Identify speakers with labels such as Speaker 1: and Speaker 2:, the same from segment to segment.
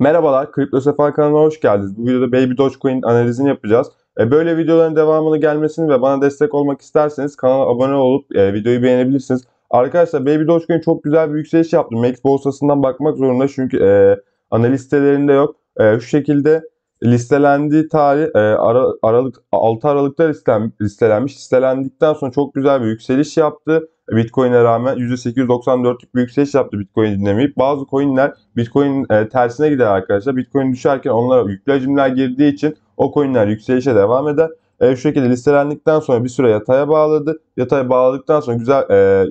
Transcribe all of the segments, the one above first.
Speaker 1: Merhabalar, Kripto Kriptosefal kanalına hoş geldiniz. Bu videoda Baby Dogecoin analizini yapacağız. E, böyle videoların devamını gelmesini ve bana destek olmak isterseniz kanala abone olup e, videoyu beğenebilirsiniz. Arkadaşlar Baby Dogecoin çok güzel bir yükseliş yaptı. Max borsasından bakmak zorunda çünkü e, analiz sitelerinde yok. E, şu şekilde listelendiği tarih e, ara, Aralık 6 Aralık'ta listen, listelenmiş. Listelendikten sonra çok güzel bir yükseliş yaptı. Bitcoin'e rağmen %894'lük bir yükseliş yaptı Bitcoin dinlemeyip. Bazı coinler Bitcoin e, tersine gider arkadaşlar. Bitcoin düşerken onlara yüklü hacimler girdiği için o coinler yükselişe devam eder. E, şu şekilde listelendikten sonra bir süre yataya bağladı. Yataya bağladıktan sonra güzel e,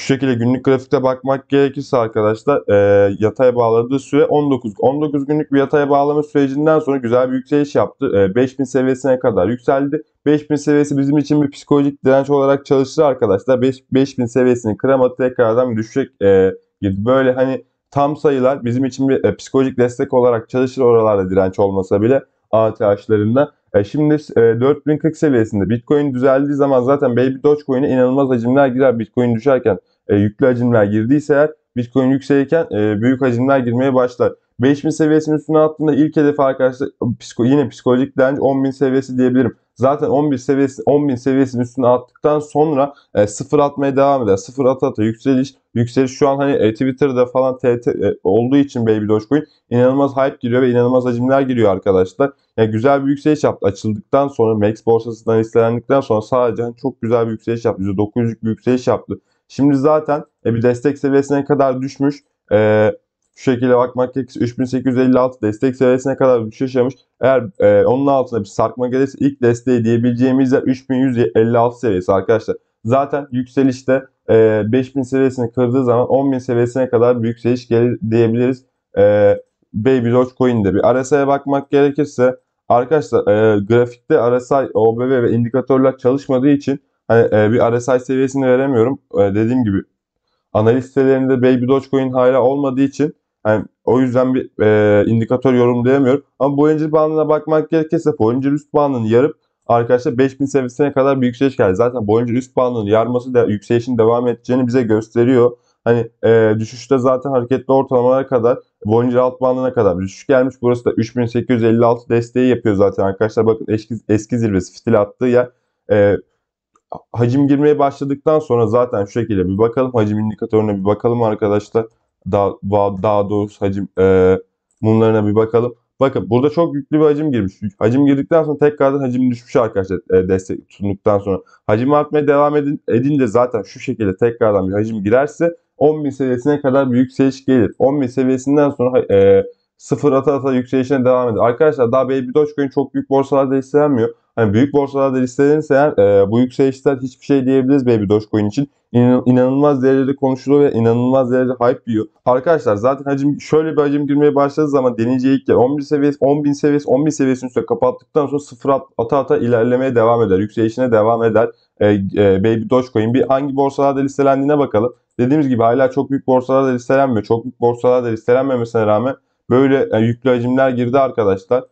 Speaker 1: şu şekilde günlük grafikte bakmak gerekirse arkadaşlar e, yataya bağladığı süre 19. 19 günlük bir yataya bağlama sürecinden sonra güzel bir yükseliş yaptı. E, 5000 seviyesine kadar yükseldi. 5000 seviyesi bizim için bir psikolojik direnç olarak çalışır arkadaşlar. 5, 5000 seviyesini kıramadı tekrardan düşecek e, gibi. Böyle hani tam sayılar bizim için bir e, psikolojik destek olarak çalışır oralarda direnç olmasa bile ATH'larında. E şimdi e, 4040 seviyesinde Bitcoin düzeldiği zaman zaten Baby Dogecoin'e inanılmaz hacimler girer Bitcoin düşerken e, yüklü hacimler girdiyse eğer Bitcoin yükseliyken e, büyük hacimler girmeye başlar. 5000 seviyesinin üstüne attığında ilk hedef arkadaşlar psiko, yine psikolojik direnç 10.000 seviyesi diyebilirim. Zaten 11 seviyesi 10.000 seviyesinin üstüne attıktan sonra e, sıfır atmaya devam eder. Sıfır ata ata yükseliş yükseliş şu an hani e, Twitter'da falan TT e, olduğu için Baby Dogecoin inanılmaz hype giriyor ve inanılmaz hacimler giriyor arkadaşlar. Yani güzel bir yükseliş yaptı. Açıldıktan sonra Max borsasından hisselendikten sonra sadece hani çok güzel bir yükseliş yaptı. %900'lük bir yükseliş yaptı. Şimdi zaten e, bir destek seviyesine kadar düşmüş. E, şu şekilde bakmak gerekirse 3856 destek seviyesine kadar düşüş yaşamış. Eğer e, onun altında bir sarkma gelirse ilk desteği diyebileceğimiz yer 3156 seviyesi arkadaşlar. Zaten yükselişte e, 5000 seviyesini kırdığı zaman 10.000 seviyesine kadar bir yükseliş gelir diyebiliriz. E, Baby Doge bir RSI'ye bakmak gerekirse arkadaşlar e, grafikte RSI, OBV ve indikatörler çalışmadığı için Hani, e, bir RSI seviyesini veremiyorum. E, dediğim gibi analiz sitelerinde Baby Dogecoin hala olmadığı için yani o yüzden bir e, indikatör yorumlayamıyorum. Ama Bollinger bandına bakmak gerekirse Bollinger üst bandını yarıp arkadaşlar 5000 seviyesine kadar bir yükseliş geldi. Zaten Bollinger üst bandının yarması da yükselişin devam edeceğini bize gösteriyor. Hani e, düşüşte zaten hareketli ortalamalara kadar Bollinger alt bandına kadar düşüş gelmiş. Burası da 3856 desteği yapıyor zaten arkadaşlar. Bakın eski, eski zirvesi fitil attığı yer. E, hacim girmeye başladıktan sonra zaten şu şekilde bir bakalım hacim indikatörüne bir bakalım arkadaşlar. Daha, daha doğrusu hacim e, mumlarına bir bakalım. Bakın burada çok yüklü bir hacim girmiş. Hacim girdikten sonra tekrardan hacim düşmüş arkadaşlar e, destek tutunduktan sonra. Hacim artmaya devam edin, edince zaten şu şekilde tekrardan bir hacim girerse 10.000 seviyesine kadar bir yükseliş gelir. 10.000 seviyesinden sonra e, sıfır ata ata yükselişine devam eder. Arkadaşlar daha Baby Dogecoin çok büyük borsalarda hisselenmiyor. Hani büyük borsalarda listelenirse eğer e, bu yükselişler hiçbir şey diyebiliriz Baby Dogecoin için. İnan, inanılmaz derecede konuşuluyor ve inanılmaz derecede hype büyüyor. Arkadaşlar zaten hacim şöyle bir hacim girmeye başladığı zaman deneyeceği ilk yer 11 seviyesi, 10 bin seviyesi, 10 bin seviyesinin üstüne kapattıktan sonra sıfır at, ata ata ilerlemeye devam eder. Yükselişine devam eder. E, e, Baby Dogecoin bir hangi borsalarda listelendiğine bakalım. Dediğimiz gibi hala çok büyük borsalarda listelenmiyor. Çok büyük borsalarda listelenmemesine rağmen böyle e, yüklü hacimler girdi arkadaşlar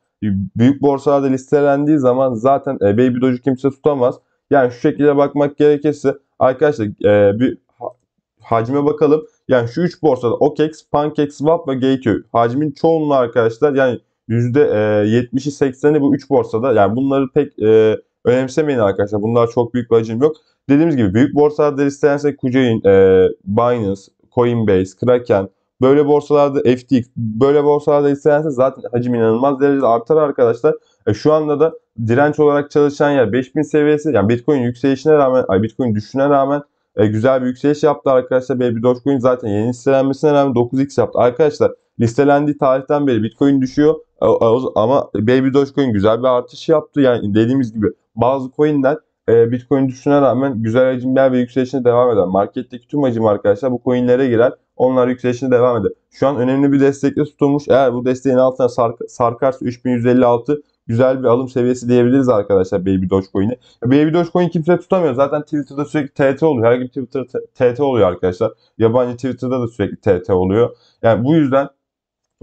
Speaker 1: büyük borsalarda listelendiği zaman zaten e, Baby Doge'u kimse tutamaz. Yani şu şekilde bakmak gerekirse arkadaşlar e, bir hacme bakalım. Yani şu 3 borsada OKEX, PancakeSwap ve GQ hacmin çoğunluğu arkadaşlar yani %70'i e, 80'i bu 3 borsada. Yani bunları pek e, önemsemeyin arkadaşlar. Bunlar çok büyük bir hacim yok. Dediğimiz gibi büyük borsalarda listelense Kucay'ın, e, Binance, Coinbase, Kraken, Böyle borsalarda FTX, böyle borsalarda hisselerse zaten hacim inanılmaz derecede artar arkadaşlar. E, şu anda da direnç olarak çalışan yer 5000 seviyesi. Yani Bitcoin yükselişine rağmen, ay Bitcoin düşüne rağmen e, güzel bir yükseliş yaptı arkadaşlar. Baby Dogecoin zaten yeni listelenmesine rağmen 9x yaptı. Arkadaşlar listelendiği tarihten beri Bitcoin düşüyor. E, ama Baby Dogecoin güzel bir artış yaptı. Yani dediğimiz gibi bazı coinler e, Bitcoin düşüne rağmen güzel hacimler ve yükselişine devam eden marketteki tüm hacim arkadaşlar bu coinlere girer. Onlar yükselişine devam ediyor. Şu an önemli bir destekle tutulmuş. Eğer bu desteğin altına sark sarkarsa 3156 güzel bir alım seviyesi diyebiliriz arkadaşlar Baby Dogecoin'e. Baby Dogecoin kimse tutamıyor. Zaten Twitter'da sürekli TT oluyor. Her gün Twitter'da TT oluyor arkadaşlar. Yabancı Twitter'da da sürekli TT oluyor. Yani bu yüzden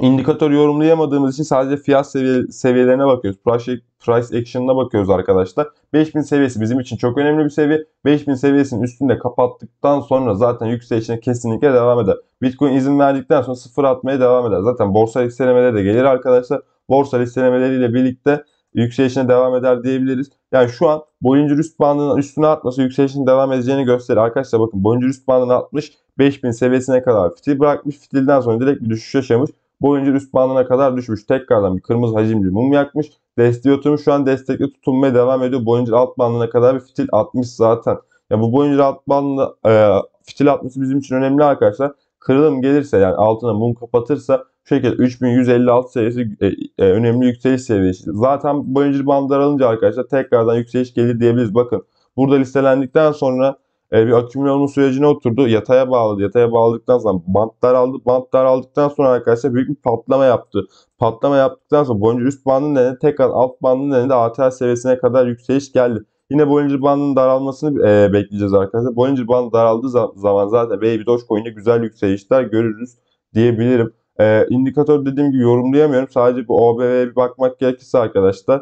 Speaker 1: indikatör yorumlayamadığımız için sadece fiyat seviye, seviyelerine bakıyoruz. Price, price action'ına bakıyoruz arkadaşlar. 5000 seviyesi bizim için çok önemli bir seviye. 5000 seviyesinin üstünde kapattıktan sonra zaten yükselişine kesinlikle devam eder. Bitcoin izin verdikten sonra sıfır atmaya devam eder. Zaten borsa listelemeleri de gelir arkadaşlar. Borsa listelemeleriyle birlikte yükselişine devam eder diyebiliriz. Yani şu an Bollinger üst bandının üstüne atması yükselişin devam edeceğini gösterir. Arkadaşlar bakın Bollinger üst bandını atmış 5000 seviyesine kadar fitil bırakmış. Fitilden sonra direkt bir düşüş yaşamış. Boyunca üst bandına kadar düşmüş. Tekrardan bir kırmızı hacimli mum yakmış. Destiyotum şu an destekli tutunmaya devam ediyor. Boyunca alt bandına kadar bir fitil atmış zaten. Ya bu boyunca alt bandına e, fitil atması bizim için önemli arkadaşlar. Kırılım gelirse yani altına mum kapatırsa şu şekilde 3156 seviyesi e, e, önemli yükseliş seviyesi. Zaten boyunca bandı daralınca arkadaşlar tekrardan yükseliş gelir diyebiliriz. Bakın burada listelendikten sonra e, bir akümüle sürecine oturdu. Yataya bağladı. Yataya bağladıktan sonra bantlar aldı. Bantlar aldıktan sonra arkadaşlar büyük bir patlama yaptı. Patlama yaptıktan sonra boyunca üst bandın nedeni tekrar alt bandın nedeni de ATR seviyesine kadar yükseliş geldi. Yine Bollinger bandının daralmasını e, bekleyeceğiz arkadaşlar. Bollinger bandı daraldığı zaman zaten Baby Dogecoin'de güzel yükselişler görürüz diyebilirim. E, indikatör dediğim gibi yorumlayamıyorum. Sadece bu OBV'ye bir bakmak gerekirse arkadaşlar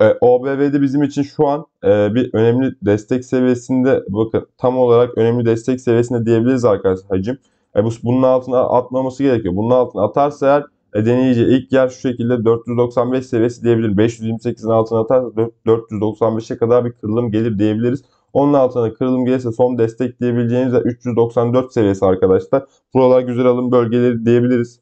Speaker 1: e, OBV'de bizim için şu an e, bir önemli destek seviyesinde bakın tam olarak önemli destek seviyesinde diyebiliriz arkadaşlar hacim. E, bu, bunun altına atmaması gerekiyor. Bunun altına atarsa eğer e, deneyici ilk yer şu şekilde 495 seviyesi diyebilir. 528'in altına atarsa 495'e kadar bir kırılım gelir diyebiliriz. Onun altına kırılım gelirse son destek diyebileceğiniz de 394 seviyesi arkadaşlar. Buralar güzel alım bölgeleri diyebiliriz.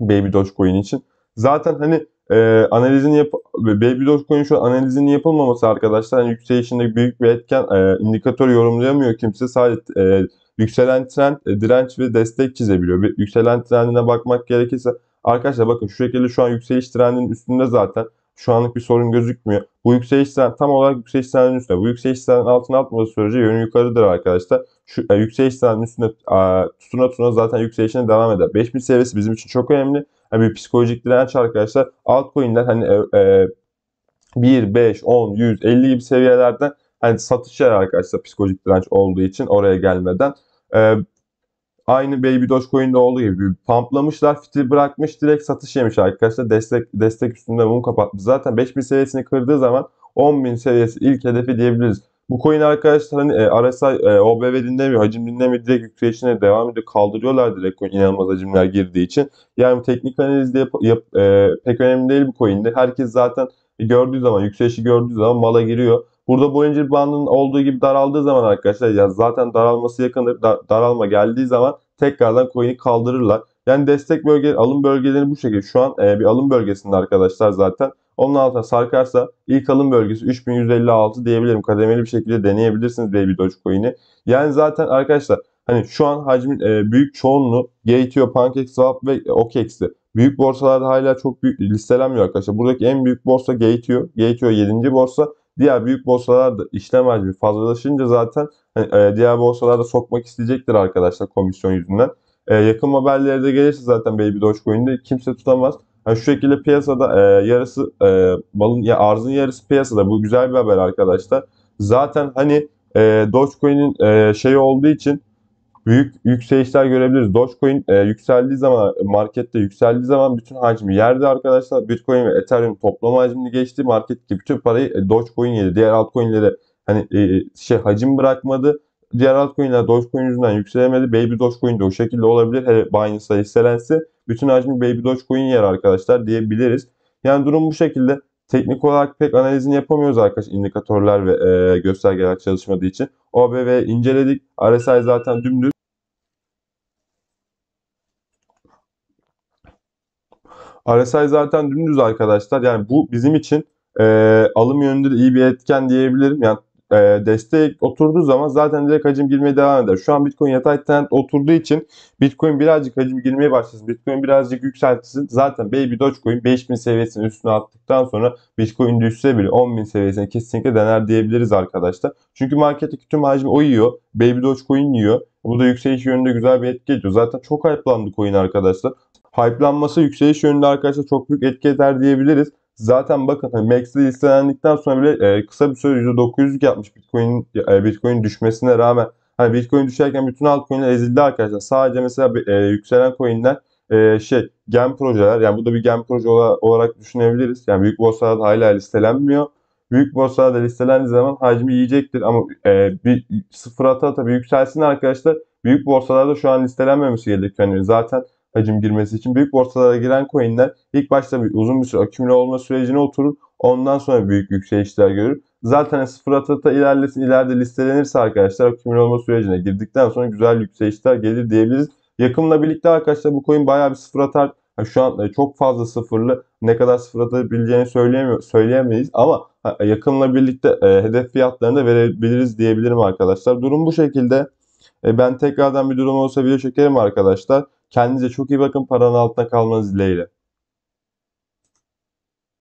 Speaker 1: Baby Dogecoin için. Zaten hani e, ee, analizini yap Baby Dogecoin şu an analizini yapılmaması arkadaşlar yani yükselişinde büyük bir etken e, indikatör yorumlayamıyor kimse sadece e, yükselen trend e, direnç ve destek çizebiliyor. Bir, yükselen trendine bakmak gerekirse arkadaşlar bakın şu şekilde şu an yükseliş trendinin üstünde zaten şu anlık bir sorun gözükmüyor. Bu yükseliş tam olarak yükseliş trendinin üstünde. Bu yükseliş trendinin altına atmadığı sürece yönü yukarıdır arkadaşlar. Şu e, yükseliş trendinin üstünde e, tutuna tutuna zaten yükselişine devam eder. 5000 seviyesi bizim için çok önemli. Yani e, bir psikolojik direnç arkadaşlar. Altcoin'ler hani e, e, 1, 5, 10, 100, 50 gibi seviyelerden hani satış yer arkadaşlar psikolojik direnç olduğu için oraya gelmeden. E, Aynı Baby Dogecoin'de olduğu gibi pamplamışlar, fiti bırakmış, direkt satış yemiş arkadaşlar. Destek destek üstünde mum kapatmış. Zaten 5000 seviyesini kırdığı zaman 10.000 seviyesi ilk hedefi diyebiliriz. Bu coin arkadaşlar hani e, RSI, e, OBV dinlemiyor, hacim dinlemiyor. Direkt yükselişine devam ediyor. Kaldırıyorlar direkt coin inanılmaz hacimler girdiği için. Yani teknik analizde yap, yap, e, pek önemli değil bu coin'de. Herkes zaten gördüğü zaman, yükselişi gördüğü zaman mala giriyor. Burada bu incir bandının olduğu gibi daraldığı zaman arkadaşlar yani zaten daralması yakındır. Dar, daralma geldiği zaman tekrardan coin'i kaldırırlar. Yani destek bölge alım bölgelerini bu şekilde. Şu an e, bir alım bölgesinde arkadaşlar zaten. Onun altına sarkarsa ilk alım bölgesi 3156 diyebilirim. Kademeli bir şekilde deneyebilirsiniz Baby Dogecoin'i. Yani zaten arkadaşlar hani şu an hacmin e, büyük çoğunluğu Gateo, PancakeSwap ve OKEX'i. Büyük borsalarda hala çok büyük listelenmiyor arkadaşlar. Buradaki en büyük borsa GTO GTO 7. borsa. Diğer büyük borsalar da işlem hacmi fazlalaşınca zaten hani, e, diğer borsalar da sokmak isteyecektir arkadaşlar komisyon yüzünden. E, yakın haberlerde gelirse zaten Baby Dogecoin'de kimse tutamaz. Yani şu şekilde piyasada e, yarısı e, malın ya arzın yarısı piyasada. Bu güzel bir haber arkadaşlar. Zaten hani e, Dogecoin'in e, şeyi olduğu için büyük yükselişler görebiliriz. Dogecoin e, yükseldiği zaman markette yükseldiği zaman bütün hacmi yerde arkadaşlar. Bitcoin ve Ethereum toplam hacmini geçti. Marketteki bütün parayı e, Dogecoin yedi. Diğer altcoin'lere hani e, şey hacim bırakmadı. Diğer altcoin'ler Dogecoin yüzünden yükselemedi. Baby Dogecoin de o şekilde olabilir. Hele Binance'da hisselense bütün hacmi Baby Dogecoin yer arkadaşlar diyebiliriz. Yani durum bu şekilde. Teknik olarak pek analizini yapamıyoruz arkadaş indikatörler ve e, göstergeler çalışmadığı için. OBV inceledik. RSI zaten dümdüz. RSI zaten dümdüz arkadaşlar. Yani bu bizim için e, alım yönünde de iyi bir etken diyebilirim. Yani e, destek oturduğu zaman zaten direkt hacim girmeye devam eder. Şu an Bitcoin yatay trend oturduğu için Bitcoin birazcık hacim girmeye başlasın. Bitcoin birazcık yükseltilsin. Zaten baby Dogecoin 5000 seviyesinin üstüne attıktan sonra Bitcoin düşse bile 10.000 seviyesine kesinlikle dener diyebiliriz arkadaşlar. Çünkü marketteki tüm hacmi o yiyor. Baby Dogecoin yiyor. Bu da yükseliş yönünde güzel bir etki ediyor. Zaten çok hype'landı coin arkadaşlar. Hype'lanması yükseliş yönünde arkadaşlar çok büyük etki eder diyebiliriz. Zaten bakın hani Max'de listelendikten sonra bile e, kısa bir süre %900'lük yapmış Bitcoin e, Bitcoin düşmesine rağmen. Hani Bitcoin düşerken bütün altcoin'ler ezildi arkadaşlar. Sadece mesela e, yükselen coin'ler e, şey gem projeler. Yani bu da bir gem proje olarak düşünebiliriz. Yani büyük borsalarda hala listelenmiyor. Büyük borsalarda listelendiği zaman hacmi yiyecektir ama e, bir sıfır ata tabii yükselsin arkadaşlar. Büyük borsalarda şu an listelenmemesi gerekiyor. Yani zaten hacim girmesi için büyük borsalara giren coinler ilk başta bir, uzun bir süre akümüle olma sürecine oturur. Ondan sonra büyük yükselişler görür. Zaten sıfır atata ilerlesin, ileride listelenirse arkadaşlar akümüle olma sürecine girdikten sonra güzel yükselişler gelir diyebiliriz. Yakınla birlikte arkadaşlar bu coin bayağı bir sıfır atar. Şu an e, çok fazla sıfırlı ne kadar sıfır atabileceğini söyleyemeyiz ama yakınla birlikte e, hedef fiyatlarını da verebiliriz diyebilirim arkadaşlar. Durum bu şekilde. E, ben tekrardan bir durum olsa video çekerim arkadaşlar. Kendinize çok iyi bakın. Paranın altında kalmanız dileğiyle.